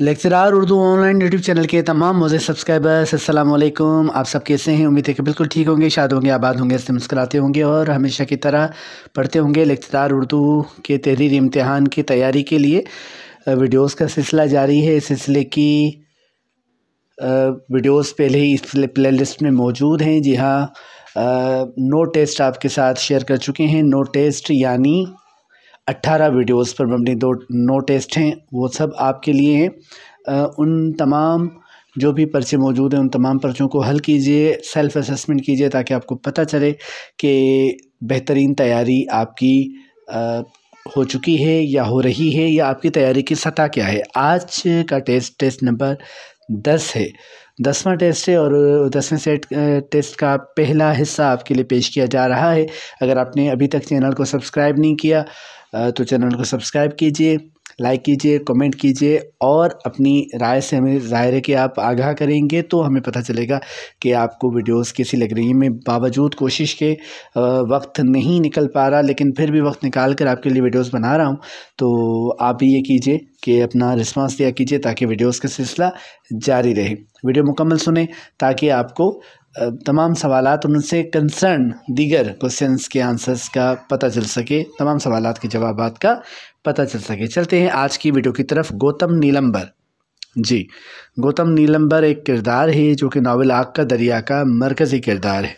lecturer Urdu online YouTube channel के तमाम मोजे सब्सक्राइबर्स असलम आप सब कैसे हैं उम्मीद है कि बिल्कुल ठीक होंगे शाद होंगे आबाद होंगे इससे मुस्कराते होंगे और हमेशा की तरह पढ़ते होंगे लेक्चरार उर्दू के तहरीर इम्तहान की तैयारी के लिए वीडियोस का सिलसिला जारी है इस सिलसिले की वीडियोस पहले ही इस प्ले लिस्ट में मौजूद हैं जी हाँ नो टेस्ट आपके साथ शेयर कर चुके हैं नो टेस्ट यानी अट्ठारह वीडियोस पर मबनी दो नौ टेस्ट हैं वो सब आपके लिए हैं उन तमाम जो भी पर्चे मौजूद हैं उन तमाम पर्चों को हल कीजिए सेल्फ़ असेसमेंट कीजिए ताकि आपको पता चले कि बेहतरीन तैयारी आपकी हो चुकी है या हो रही है या आपकी तैयारी की सतह क्या है आज का टेस्ट टेस्ट नंबर दस है दसवां टेस्ट है और दसवें सेट टेस्ट का पहला हिस्सा आपके लिए पेश किया जा रहा है अगर आपने अभी तक चैनल को सब्सक्राइब नहीं किया तो चैनल को सब्सक्राइब कीजिए लाइक कीजिए कमेंट कीजिए और अपनी राय से हमें ज़ाहिर है कि आप आगाह करेंगे तो हमें पता चलेगा कि आपको वीडियोस कैसी लग रही है मैं बावजूद कोशिश के वक्त नहीं निकल पा रहा लेकिन फिर भी वक्त निकाल कर आपके लिए वीडियोस बना रहा हूँ तो आप भी ये कीजिए कि अपना रिस्पांस दिया कीजिए ताकि वीडियोस का सिलसिला जारी रहे वीडियो मुकम्मल सुने ताकि आपको तमाम सवाल उनसे कंसर्न दीगर क्वेश्चंस के आंसर्स का पता चल सके तमाम सवाल के जवाब का पता चल सके चलते हैं आज की वीडियो की तरफ गौतम नीलम्बर जी गौतम नीलम्बर एक किरदार है जो कि नावल आग का दरिया का मरकज़ी किरदार है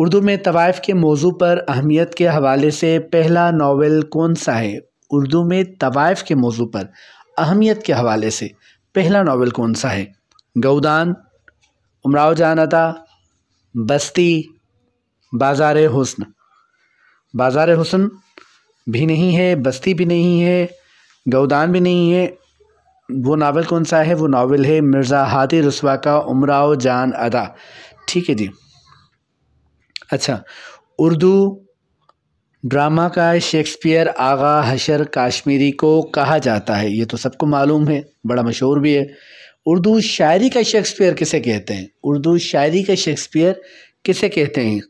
उर्दू में तवायफ़ के मौजू पर अहमियत के हवाले से पहला नावल कौन सा है उर्दू में तवायफ़ के मौजू पर अहमियत के हवाले से पहला नावल कौन सा है गौदान उमराव जान बस्ती बाज़ार हुसन बाज़ार हुसन भी नहीं है बस्ती भी नहीं है गौदान भी नहीं है वो नावल कौन सा है वो नावल है मिर्ज़ा हाथी रसवा का उमराव जान अदा ठीक है जी अच्छा उर्दू ड्रामा का शेक्सपियर आगा हशर काश्मीरी को कहा जाता है ये तो सबको मालूम है बड़ा मशहूर भी है उर्दू शायरी का शेक्सपियर किसे कहते हैं उर्दू शायरी का शेक्सपियर किसे कहते हैं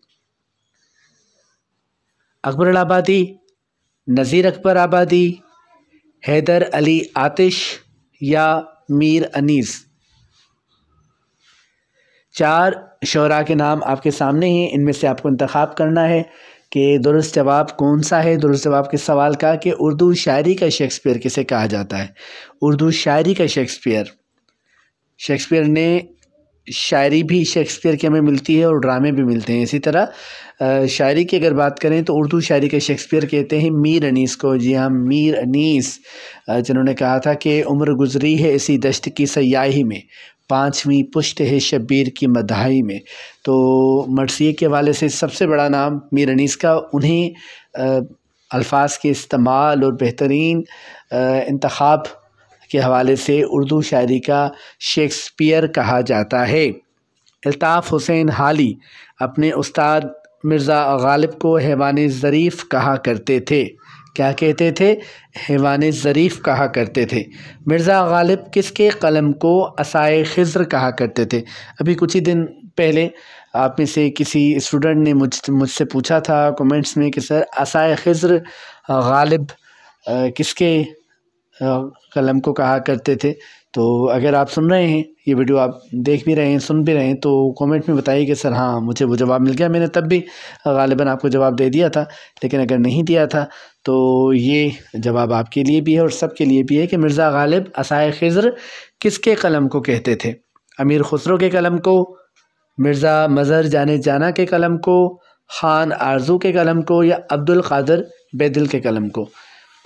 अकबर आबादी नज़ीर अकबर आबादी हैदर अली आतिश या मीर अनीस चार शरा के नाम आपके सामने हैं इनमें से आपको इंतखब करना है कि दुरुस्त जवाब कौन सा है दुरुस्त जवाब के सवाल का कि उर्दू शायरी का शेक्सपियर किसे कहा जाता है उर्दू शायरी का शेक्सपियर शेक्सपियर ने शायरी भी शेक्सपियर के हमें मिलती है और ड्रामे भी मिलते हैं इसी तरह शायरी की अगर बात करें तो उर्दू शायरी के शेक्सपियर कहते हैं मीर अनीस को जी हाँ मीर अनीस जिन्होंने कहा था कि उम्र गुजरी है इसी दश्त की सयाही में पाँचवीं पुष्ट है शब्बीर की मदाही में तो मरसी के हवाले से सबसे बड़ा नाम मीरनीस का उन्हें अल्फाज के इस्तेमाल और बेहतरीन इंतखब के हवाले से उर्दू शायरी का शेक्सपियर कहा जाता है अल्ताफ़ हुसैन हाली अपने उस्ताद मिर्ज़ा गालिब को हैवान ज़रीफ़ कहा करते थे क्या कहते थे हेवान ज़रीफ़ कहा करते थे मिर्ज़ा गालिब किसके कलम को असाए खज़र कहा करते थे अभी कुछ ही दिन पहले आप में से किसी स्टूडेंट ने मुझ मुझसे पूछा था कमेंट्स में कि सर असाए खज़र गालिब किसके कलम को कहा करते थे तो अगर आप सुन रहे हैं ये वीडियो आप देख भी रहे हैं सुन भी रहे हैं तो कमेंट में बताइए कि सर हाँ मुझे वो जवाब मिल गया मैंने तब भी गालिबा आपको जवाब दे दिया था लेकिन अगर नहीं दिया था तो ये जवाब आपके लिए भी है और सबके लिए भी है कि मिर्ज़ा गालिब असाय खज़र किसके कलम को कहते थे अमीर खुसरो के कलम को मिर्ज़ा मज़र जाने जाना के कलम को खान आरजू के कलम को या अब्दुल कादर बेदिल के कलम को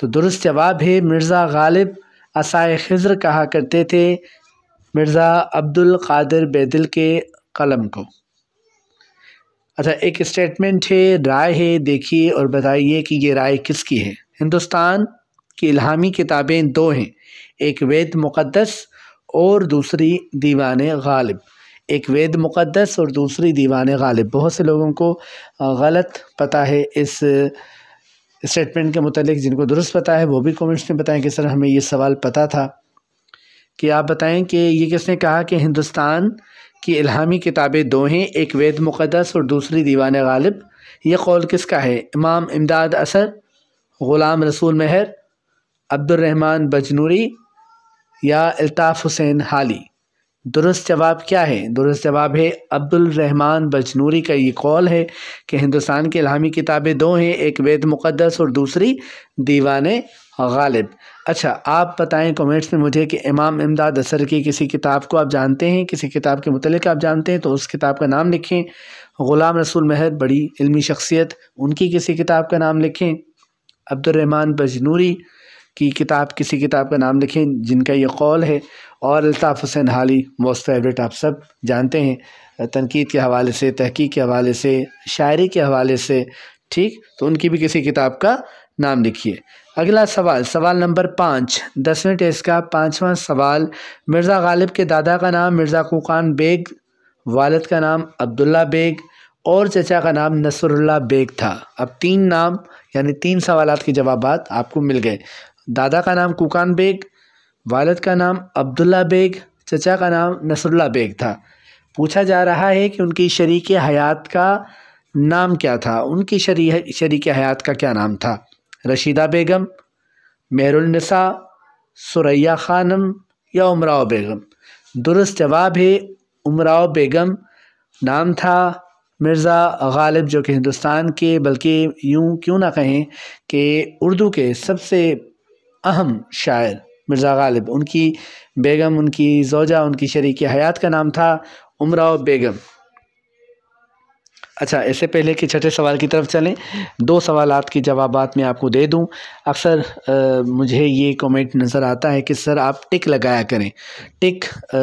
तो दुरुस्त जवाब है मिर्ज़ा गालिब असाय खज़र कहा करते थे मिर्ज़ा अब्दुल कादर बेदिल के कलम को अच्छा एक स्टेटमेंट है राय है देखिए और बताइए कि ये राय किसकी है हिंदुस्तान की इलामी किताबें दो हैं एक वेद मुक़दस और दूसरी दीवान गालिब एक वेद मुक़दस और दूसरी दीवान गालिब बहुत से लोगों को गलत पता है इस स्टेटमेंट के मतलब जिनको दुरुस्त पता है वो भी कमेंट्स में बताएं कि सर हमें ये सवाल पता था कि आप बताएं कि ये किसने कहा कि हिंदुस्तान कि इल्हामी किताबें दो हैं एक वेद मुक़दस और दूसरी दीवान गालिब यह कौल किसका है इमाम इमदाद असर ग़ुलाम रसूल मेहर अब्दुलरहमान बजनूरी या अल्ताफ़ हुसैन हाली दुरुस्त जवाब क्या है दुरुस्त जवाब है अब्दुलरहमान बजनूरी का ये कौल है कि हिंदुस्तान की इलामी किताबें दो हैं एक वेद मुक़दस और दूसरी दीवान गालिब अच्छा आप बताएं कमेंट्स में मुझे कि इमाम इमदाद असर की किसी किताब को आप जानते हैं किसी किताब के मतलब आप जानते हैं तो उस किताब का नाम लिखें ग़ुलाम रसूल महर बड़ी इल्मी शख्सियत उनकी किसी किताब का नाम लिखें अब्दुलरहमान बजनूरी की किताब किसी किताब का नाम लिखें जिनका ये कौल है और अल्ताफ़ हुसैन हाली मोस्ट फेवरेट आप सब जानते हैं तनकीद के हवाले से तहकीक के हवाले से शायरी के हवाले से ठीक तो उनकी भी किसी किताब का नाम लिखिए अगला सवाल सवाल नंबर पाँच दसवें टेस्ट का पाँचवा सवाल मिर्ज़ा गालिब के दादा का नाम मिर्ज़ा कुकान बेग वालद का नाम अब्दुल्ला बेग और चचा का नाम नसरुल्ला बेग था अब तीन नाम यानी तीन सवाल के जवाब आपको मिल गए दादा का नाम कुकान बेग वालद का नाम अब्दुल्ला बेग चचा का नाम नसरुल्ला बेग था पूछा जा रहा है कि उनकी शरीक हयात का नाम क्या था उनकी शरी शरीक हयात का क्या नाम था रशीदा बेगम मेहरुलनसा सुरैया खानम या उमराव बेगम दुरुस्त जवाब है उमराव बेगम नाम था मिर्ज़ा गालिब जो कि हिंदुस्तान के बल्कि यूं क्यों ना कहें कि उर्दू के सबसे अहम शायर मिर्ज़ा गालिब उनकी बेगम उनकी जोजा उनकी शरीक हयात का नाम था उमराव बेगम अच्छा इससे पहले कि छठे सवाल की तरफ चलें दो सवाल की जवाब मैं आपको दे दूं अक्सर मुझे ये कमेंट नज़र आता है कि सर आप टिक लगाया करें टिक आ,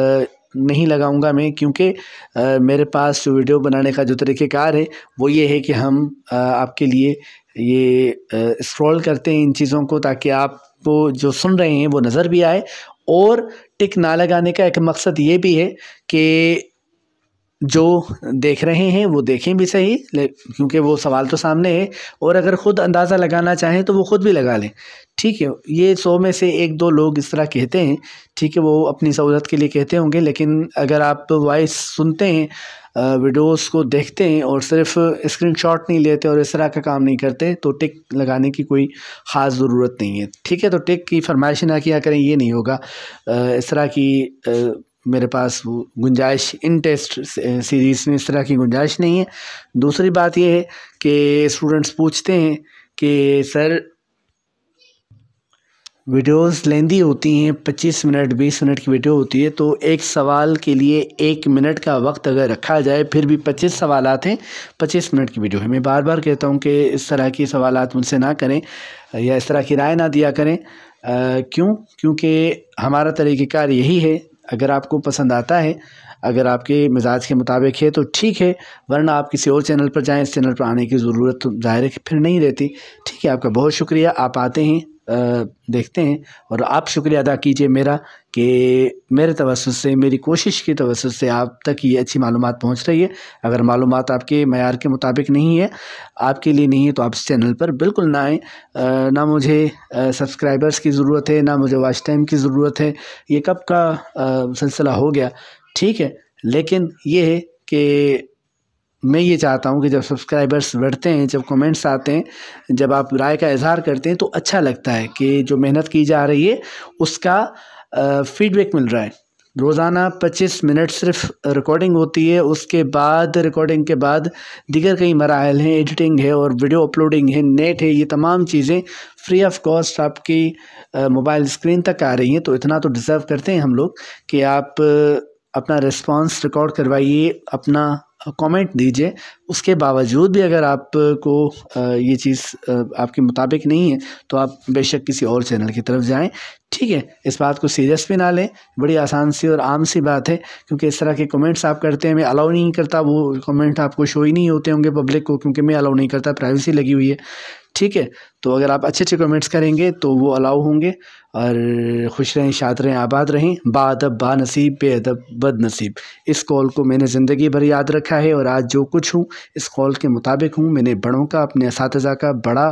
नहीं लगाऊंगा मैं क्योंकि मेरे पास जो वीडियो बनाने का जो तरीक़ेकार है वो ये है कि हम आ, आपके लिए ये स्क्रॉल करते हैं इन चीज़ों को ताकि आपको जो सुन रहे हैं वो नज़र भी आए और टिक ना लगाने का एक मकसद ये भी है कि जो देख रहे हैं वो देखें भी सही क्योंकि वो सवाल तो सामने है और अगर ख़ुद अंदाज़ा लगाना चाहें तो वो ख़ुद भी लगा लें ठीक है ये सौ में से एक दो लोग इस तरह कहते हैं ठीक है वो अपनी सहूलत के लिए कहते होंगे लेकिन अगर आप वॉइस सुनते हैं वीडियोस को देखते हैं और सिर्फ स्क्रीनशॉट नहीं लेते और इस तरह का काम नहीं करते तो टिक लगाने की कोई ख़ास ज़रूरत नहीं है ठीक है तो टिक की फरमाइश ना किया करें ये नहीं होगा इस तरह की मेरे पास वो गुंजाइश इन टेस्ट सीरीज़ में इस तरह की गुंजाइश नहीं है दूसरी बात ये है कि स्टूडेंट्स पूछते हैं कि सर वीडियोस लेंदी होती हैं 25 मिनट 20 मिनट की वीडियो होती है तो एक सवाल के लिए एक मिनट का वक्त अगर रखा जाए फिर भी 25 सवाल हैं 25 मिनट की वीडियो है मैं बार बार कहता हूं कि इस तरह की सवाल मुझसे ना करें या इस तरह की राय ना दिया करें क्यों क्योंकि हमारा तरीक़ेकार यही है अगर आपको पसंद आता है अगर आपके मिजाज के मुताबिक है तो ठीक है वरना आप किसी और चैनल पर जाएं इस चैनल पर आने की ज़रूरत जाहिर है फिर नहीं रहती ठीक है आपका बहुत शुक्रिया आप आते हैं देखते हैं और आप शुक्रिया अदा कीजिए मेरा कि मेरे तवसत से मेरी कोशिश की तवसत से आप तक ये अच्छी मालूम पहुँच रही है अगर मालूम आपके मैार के मुताबिक नहीं है आपके लिए नहीं है तो आप इस चैनल पर बिल्कुल ना आएँ ना मुझे सब्सक्राइबर्स की ज़रूरत है ना मुझे वॉच टाइम की ज़रूरत है ये कब का सिलसिला हो गया ठीक है लेकिन ये है कि मैं ये चाहता हूँ कि जब सब्सक्राइबर्स बढ़ते हैं जब कमेंट्स आते हैं जब आप राय का इजहार करते हैं तो अच्छा लगता है कि जो मेहनत की जा रही है उसका फीडबैक मिल रहा है रोज़ाना 25 मिनट सिर्फ रिकॉर्डिंग होती है उसके बाद रिकॉर्डिंग के बाद दीगर कई मराहल हैं एडिटिंग है और वीडियो अपलोडिंग है नेट है ये तमाम चीज़ें फ्री ऑफ कॉस्ट आपकी मोबाइल स्क्रीन तक आ रही हैं तो इतना तो डिज़र्व करते हैं हम लोग कि आप अपना रिस्पांस रिकॉर्ड करवाइए अपना कमेंट दीजिए उसके बावजूद भी अगर आपको ये चीज़ आपके मुताबिक नहीं है तो आप बेशक किसी और चैनल की तरफ जाएं ठीक है इस बात को सीरियस भी ना लें बड़ी आसान सी और आम सी बात है क्योंकि इस तरह के कमेंट्स आप करते हैं मैं अलाउ नहीं करता वो कमेंट आपको शो ही नहीं होते होंगे पब्लिक को क्योंकि मैं अलाउ नहीं करता प्राइवेसी लगी हुई है ठीक है तो अगर आप अच्छे अच्छे कमेंट्स करेंगे तो वो अलाउ होंगे और खुश रहें शाद रहें आबाद रहें बादब बा नसीब बेअदब बद नसीब इस कॉल को मैंने ज़िंदगी भर याद रखा है और आज जो कुछ हूँ इस कॉल के मुताबिक हूँ मैंने बड़ों का अपने इस का बड़ा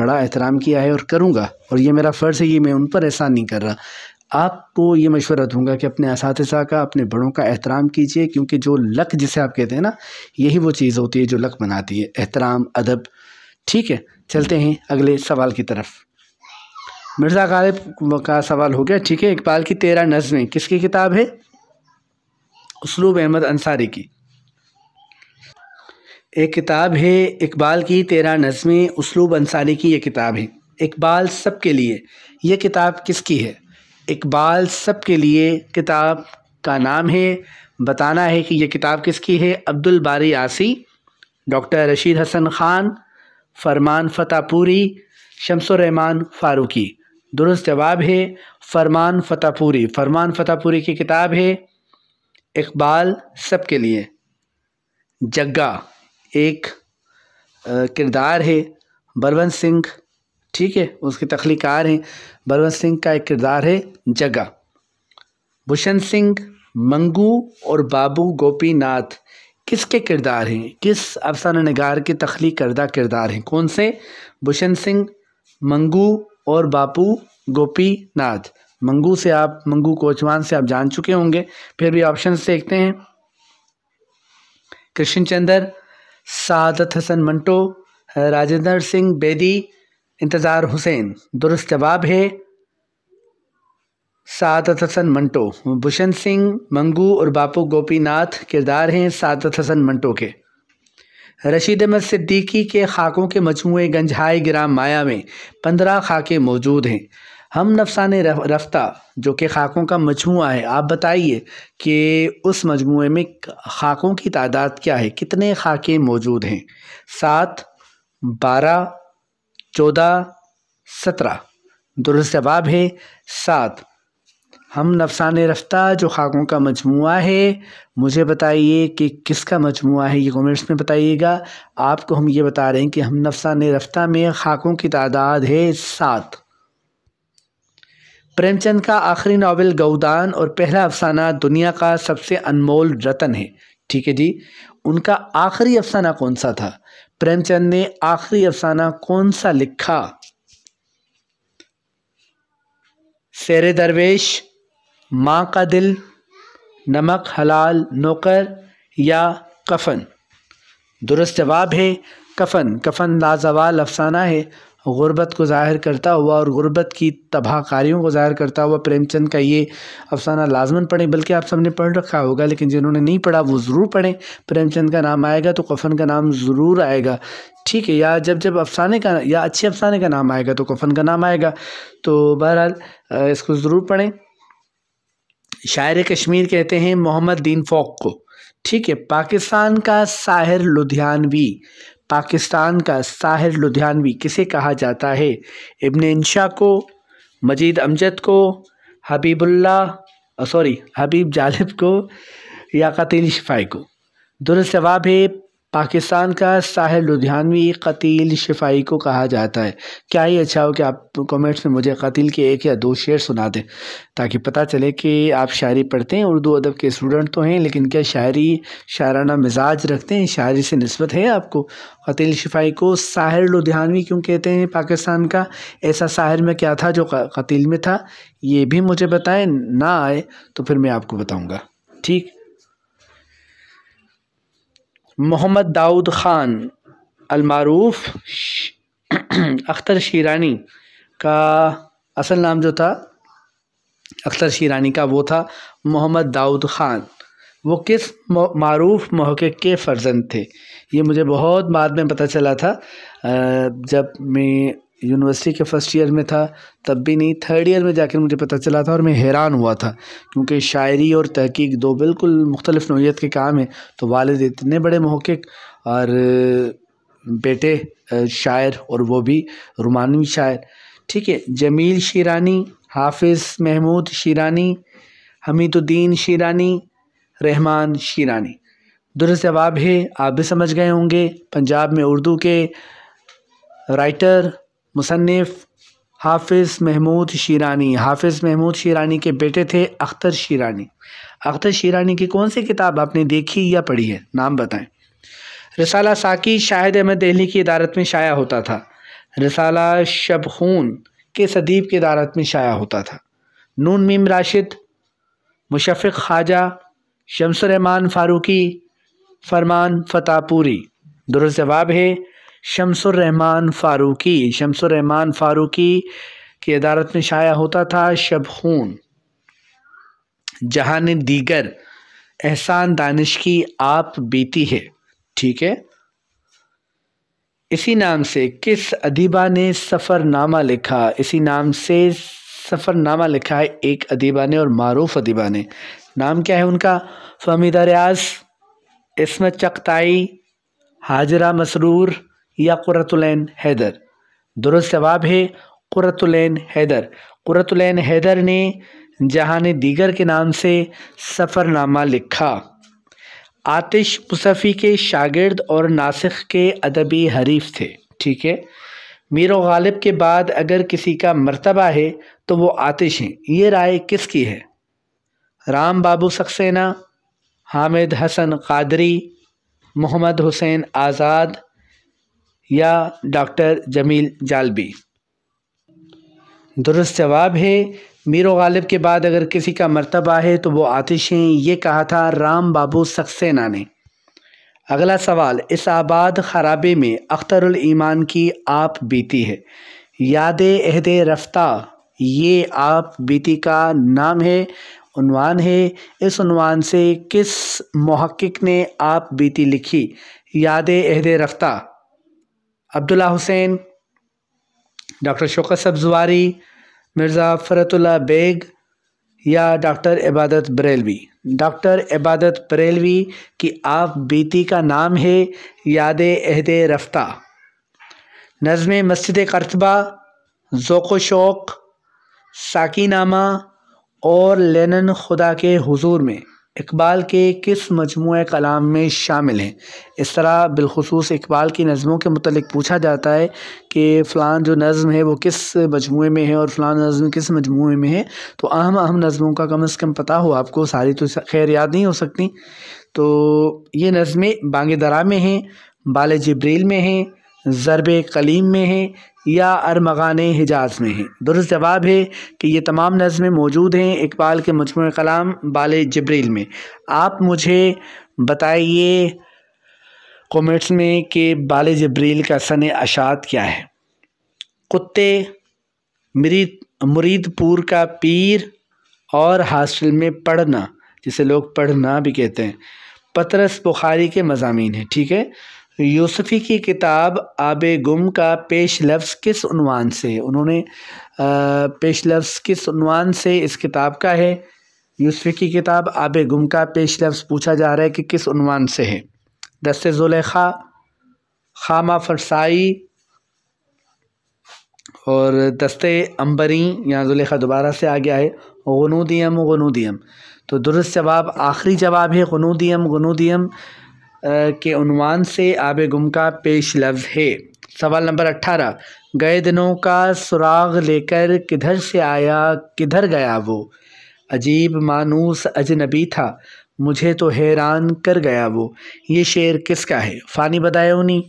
बड़ा एहतराम किया है और करूँगा और ये मेरा फ़र्ज़ है ये मैं उन पर एहसान नहीं कर रहा आपको ये मशवरा दूंगा कि अपने इस का अपने बड़ों का एहतराम कीजिए क्योंकि जो लक जिसे आप कहते हैं ना यही वो चीज़ होती है जो लक बनाती है एहतराम अदब ठीक है चलते हैं अगले सवाल की तरफ मिर्ज़ा गालिब का सवाल हो गया ठीक है इकबाल की तेरह नज़में किसकी किताब है उसलूब अहमद अंसारी की एक किताब है इकबाल की तेरह नज़में उसलूब अंसारी की यह किताब है इकबाल सब के लिए यह किताब किसकी है इकबाल सब के लिए किताब का नाम है बताना है कि यह किताब किसकी है अब्दुल बारी आसी डॉक्टर रशीद हसन ख़ान फरमान फतापूरी शमसरहमान फ़ारूकी दुरुस्त जवाब है फरमान फतापूरी फरमान फतापूरी की किताब है इकबाल सब के लिए जग्गा एक किरदार है बलवंत सिंह ठीक है उसके तख्लीकार हैं बलवंत सिंह का एक किरदार है जग्गा भूषण सिंह मंगू और बाबू गोपीनाथ किसके किरदार हैं किस अफसाना नगार के तख्ली करदा किरदार हैं कौन से भूषण सिंह मंगू और बापू गोपी नाथ मंगू से आप मंगू कोचवान से आप जान चुके होंगे फिर भी ऑप्शन देखते हैं कृष्ण चंद्र सादत हसन मंटो राजेंद्र सिंह बेदी इंतज़ार हुसैन दुरुस्त जवाब है सादत हसन मंटो भूषण सिंह मंगू और बापू गोपीनाथ किरदार हैं सादत हसन मंटो के रशीद अहमद सिद्दीकी के खाकों के मजमू गंजहाई ग्राम माया में पंद्रह खाके मौजूद हैं हम नफसान रफ्ता जो कि खाकों का मजमू है आप बताइए कि उस मजमू में खाकों की तादाद क्या है कितने खाके मौजूद हैं सात बारह चौदह सत्रह दुरुस्त जवाब है सात हम नफसान रफ्ता जो ख़ाकों का मजमू है मुझे बताइए कि किसका मजमू है ये कमेंट्स में बताइएगा आपको हम ये बता रहे हैं कि हम नफसान रफ्ता में ख़ाकों की तादाद है सात प्रेमचंद का आखिरी नावल गौदान और पहला अफसाना दुनिया का सबसे अनमोल रतन है ठीक है जी उनका आखिरी अफसाना कौन सा था प्रेमचंद ने आखिरी अफसाना कौन सा लिखा शेर दरवेश माँ का दिल नमक हलाल नौकर या कफ़न दुरुस्त जवाब है कफ़न कफ़न लाजवाल अफसाना है गुर्बत को ज़ाहिर करता हुआ और गुर्बत की तबाहकारियों को ज़ाहिर करता हुआ प्रेमचंद का ये अफसाना लाजमन पढ़ें बल्कि आप सबने पढ़ रखा होगा लेकिन जिन्होंने नहीं पढ़ा वो ज़रूर पढ़ें प्रेमचंद का नाम आएगा तो कफ़न का नाम ज़रूर आएगा ठीक है या जब जब अफसाने का या अच्छे अफसाने का नाम आएगा तो कफ़न का नाम आएगा तो बहरहाल इसको ज़रूर पढ़ें शायर कश्मीर कहते हैं मोहम्मद दीन फ़ोक को ठीक है पाकिस्तान का साहिर लुधियानवी पाकिस्तान का साहिर लुधियानवी किसे कहा जाता है इब्ने इंशा को मजीद अमजद को हबीबुल्ला सॉरी हबीब जालिब को या कतील शिफाई को दुरुस्त जवाब है पाकिस्तान का साहिल लुधियानवी कतील शिफाई को कहा जाता है क्या ही अच्छा हो कि आप कमेंट्स में मुझे कतील के एक या दो शेर सुना दें ताकि पता चले कि आप शायरी पढ़ते हैं उर्दू अदब के स्टूडेंट तो हैं लेकिन क्या शायरी शायराना मिजाज रखते हैं शायरी से नस्बत है आपको कतील शिफाई को साहिर लुधियानवी क्यों कहते हैं पाकिस्तान का ऐसा साहिर में क्या था जो कतील में था ये भी मुझे बताएं ना आए तो फिर मैं आपको बताऊँगा ठीक मोहम्मद दाऊद ख़ान अलमारूफ अख्तर शीरानी का असल नाम जो था अख्तर शीरानी का वो था मोहम्मद दाऊद ख़ान वो किस मरूफ महक़ के फ़र्जंद थे ये मुझे बहुत बाद में पता चला था जब मैं यूनिवर्सिटी के फ़र्स्ट ईयर में था तब भी नहीं थर्ड ईयर में जाकर मुझे पता चला था और मैं हैरान हुआ था क्योंकि शायरी और तहकीक दो बिल्कुल मुख्तलिफ नोयत के काम हैं तो वालद इतने बड़े महक़ और बेटे शायर और वो भी रुमानवी शायर ठीक है जमील शीरानी हाफिज़ महमूद शीरानी हमीदुद्दीन शीरानी रहमान शीरानी दुरुस्त जवाब है आप भी समझ गए होंगे पंजाब में उर्दू के राइटर मुसनफ़ हाफिज़ महमूद शीरानी हाफिज़ महमूद शीरानी के बेटे थे अख्तर शीरानी अख्तर शीरानी की कौन सी किताब आपने देखी या पढ़ी है नाम बताएं रसाला साकी शाहिद अहमद दिल्ली की इदारत में शाया होता था रसाला शबखून के सदीब की इदारत में शाया होता था नून मीम राशिद मुशफ़ ख्वाजा शमसरहमान फ़ारूकी फरमान फ़ताहपुरी दुरुस्त जवाब है रहमान फ़ारूकी शमसुररहमान फ़ारूकी की अदालत में शाया होता था शबखून जहान दीगर एहसान दानिश की आप बीती है ठीक है इसी नाम से किस अदीबा ने सफ़रनामा लिखा इसी नाम से सफ़रनामा लिखा है एक अदीबा ने और मरूफ अदीबा ने नाम क्या है उनका फहमीदा रियाज इसमत चकताई हाजरा मसरूर या क़ुरतुलैन हैदर दुरुस्त जवाब है क़ुरतुलैन हैदर क़ुरतुलैन हैदर ने जहान दीगर के नाम से सफ़रनामा लिखा आतिश मुसफ़ी के शागिर्द और नासिक के अदबी हरीफ थे ठीक है मीर गालिब के बाद अगर किसी का मर्तबा है तो वो आतिश हैं ये राय किसकी है राम बाबू सक्सेना हामिद हसन कादरी मोहम्मद हुसैन आज़ाद या डॉक्टर जमील जालबी दुरुस्त जवाब है मीरो गालिब के बाद अगर किसी का मरतबा है तो वो आतिश हैं ये कहा था राम बाबू सक्सेना ने अगला सवाल इस आबाद खराबे में अख्तरुल ईमान की आप बीती है याद अहद रफ्ता ये आप बीती का नाम है उन्वान है इस उन्वान से किस महक्क ने आप बीती लिखी याद अहद रफ्ता अब्दुल्ला हुसैन डॉक्टर शोकत सब्जवारी मिर्ज़ा फ़रतुल्ला बेग या डॉक्टर इबादत बरेलवी डॉक्टर इबादत बरेलवी की आप बीती का नाम है याद अहद रफ्ता नज़म मस्जिद करतबा ज़ोक़ शौक़ साकीनामा और लेनन खुदा के हुजूर में इकबाल के किस मजमू कलाम में शामिल हैं इस तरह बिलखसूस इकबाल की नज़मों के मतलब पूछा जाता है कि फ़लाँ जो नज़म है वो किस मजमू में है और फ़लाँ नज़म किस मजमू में है तो अहम अहम नज़मों का कम अज़ कम पता हो आपको सारी तो खैर याद नहीं हो सकती तो ये नज़में बांग दरा में हैं बाल जबरील में हैं ज़रब कलीम में हैं या अरमगान हिजाज में हैं दुरुस्त जवाब है कि ये तमाम नज़में मौजूद हैं इकबाल के मजमू कलाम बाल जबरील में आप मुझे बताइए कमेंट्स में कि बाल जबरील का सन अशात क्या है कुत्ते मरीद मुरीदपुर का पीर और हॉस्टल में पढ़ना जिसे लोग पढ़ना भी कहते हैं पतरस बुखारी के मजामी हैं ठीक है यूसुफ़ी की किताब आब गुम का पेश लफ्स किस उनवान से उन्होंने पेश लफ्स किस उनवान से इस किताब का है यूसुफ़ी की किताब आब गुम का पेश लफ्स पूछा जा रहा है कि किस उनवान से है दस्त ज़ुलेखा खामा फरसाई और दस्ते अंबरी यहाँ जुलेखा दोबारा से आ गया है गनूदियम गनूदियम तो दुरुस्त जवाब आखिरी जवाब है गनूदियम गनूदियम के अनवान से आब गुम का पेश लफ्ज़ है सवाल नंबर अट्ठारह गए दिनों का सुराग लेकर किधर से आया किधर गया वो अजीब मानूस अजनबी था मुझे तो हैरान कर गया वो ये शेर किसका है फ़ानी बदायूनी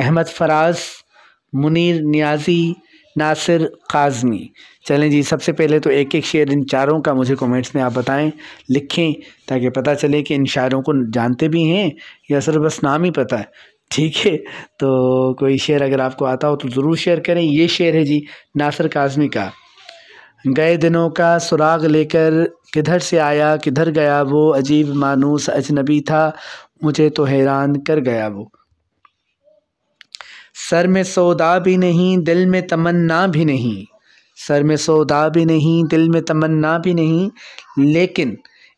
अहमद फराज मुनीर नियाज़ी नासिर काज़मी चलें जी सबसे पहले तो एक एक शेर इन चारों का मुझे कमेंट्स में आप बताएं लिखें ताकि पता चले कि इन शायरों को जानते भी हैं या सर बस नाम ही पता है ठीक है तो कोई शेर अगर आपको आता हो तो ज़रूर शेयर करें ये शेर है जी नासिर काज़मी का गए दिनों का सुराग लेकर किधर से आया किधर गया वो अजीब मानूस अजनबी था मुझे तो हैरान कर गया वो सर में सौदा भी नहीं दिल में तमन्ना भी नहीं सर में सौदा भी नहीं दिल में तमन्ना भी नहीं लेकिन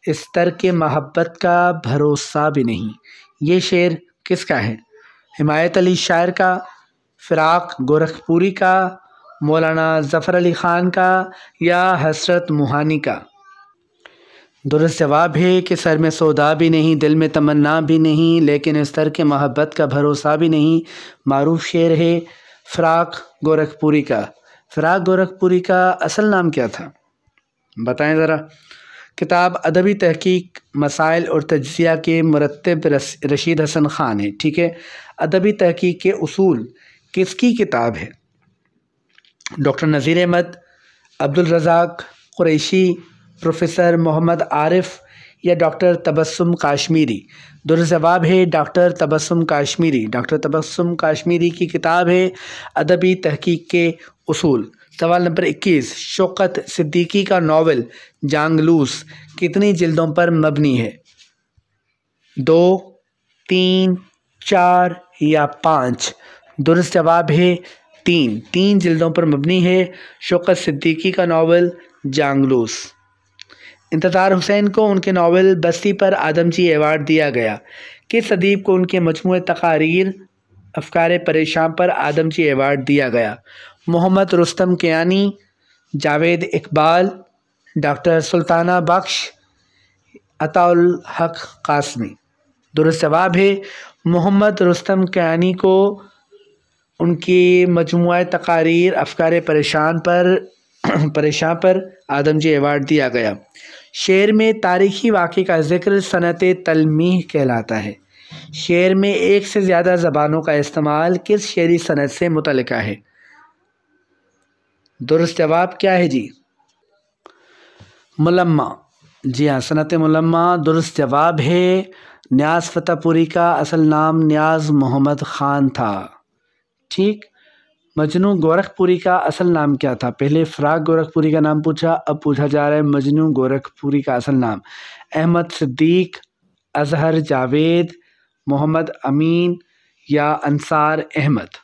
इस तर के महब्बत का भरोसा भी नहीं ये शेर किसका है हिमायत अली शायर का फ़िराक गोरखपुरी का मौलाना ज़फ़र अली ख़ान का या हसरत मोहानी का दुरुस्त जवाब है कि सर में सौदा भी नहीं दिल में तमन्ना भी नहीं लेकिन इस तरह के मोहब्बत का भरोसा भी नहीं मरूफ शेर है फ़राक गोरखपुरी का फ़राक गोरखपुरी का असल नाम क्या था बताएं ज़रा किताब अदबी तहकीक मसाइल और तजिया के मरतब रशीद हसन ख़ान है ठीक है अदबी तहकीक के असूल किसकी किताब है डॉक्टर नज़ीर अहमद अब्दुलरजाक कुरैशी प्रोफेसर मोहम्मद आरिफ या डॉक्टर तबस्सुम काश्मीरी दुरुस्त जवाब है डॉक्टर तबस्सुम काश्मीरी डॉक्टर तबस्सुम काश्मीरी की किताब है अदबी तहकीक के असूल सवाल नंबर 21 शौकत सिद्दीकी का नावल जांगलूस कितनी जिल्दों पर मबनी है दो तीन चार या पाँच दुरुस्त जवाब है तीन तीन जिल्दों पर मबनी है शौकत सिद्दीकी का नावल जांगलूस इंतज़ार हुसैन को उनके नावल बस्ती पर आदमजी एवार्ड दिया गया किस अदीब को उनके मजमू तकारीर अफकार परेशान पर आदमजी एवार्ड दिया गया मोहम्मद रुस्तम कियानी जावेद इकबाल डॉक्टर सुल्ताना बख्श अताउल हक कासमी दुरुस्त जवाब है मोहम्मद रुस्तम कियानी को उनकी मजमू तकारीर अफकार परेशान पर परेशा पर आदमजी एवार्ड दिया गया शेर में तारीखी वाक़े का जिक्र सनत तलमीह कहलाता है शेर में एक से ज़्यादा ज़बानों का इस्तेमाल किस शेरी सनत से मुतल है दुरुस्त जवाब क्या है जी मुलम्मा जी हाँ सनत मुलम्मा दुरुस्त जवाब है न्याज फतेहपुरी का असल नाम न्याज मोहम्मद ख़ान था ठीक मजनू गोरखपुरी का असल नाम क्या था पहले फ़्राक गोरखपुरी का नाम पूछा अब पूछा जा रहा है मजनू गोरखपुरी का असल नाम अहमद सिद्दीक अजहर जावेद मोहम्मद अमीन या अंसार अहमद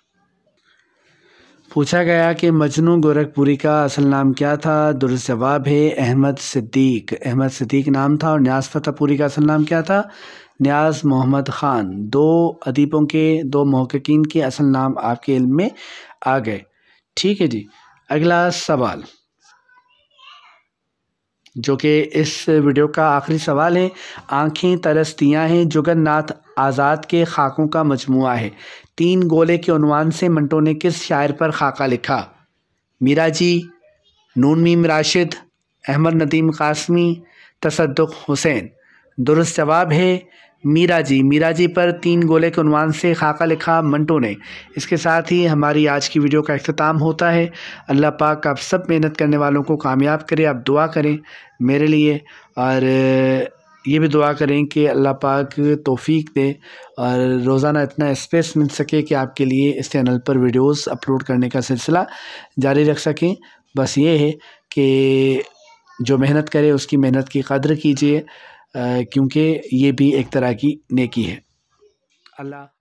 पूछा गया कि मजनू गोरखपुरी का असल नाम क्या था दुरुस्त जवाब है अहमद सिद्दीक अहमद सिद्दीक नाम था और न्याज फतेहपुरी का असल नाम क्या था न्याज मोहम्मद ख़ान दो अदीबों के दो महक़िन के असल नाम आपके इल्म में आ गए ठीक है जी अगला सवाल जो कि इस वीडियो का आखिरी सवाल है आंखें तरसतियाँ हैं जुगन्नाथ आज़ाद के खाकों का मजमु है तीन गोले के अनवान से मंटो ने किस शायर पर खाका लिखा मीरा जी नून मीम राशिद अहमद नदीम कासमी तसदुक हुसैन दुरुस्त जवाब है मीरा जी मीरा जी पर तीन गोले के उनवान से खाका लिखा मंटो ने इसके साथ ही हमारी आज की वीडियो का अख्ताम होता है अल्लाह पाक आप सब मेहनत करने वालों को कामयाब करें आप दुआ करें मेरे लिए और ये भी दुआ करें कि अल्लाह पाक तोफ़ी दे और रोज़ाना इतना स्पेस मिल सके कि आपके लिए इस चैनल पर वीडियोस अपलोड करने का सिलसिला जारी रख सकें बस ये है कि जो मेहनत करे उसकी मेहनत की कदर कीजिए क्योंकि ये भी एक तरह की नेकी है अल्लाह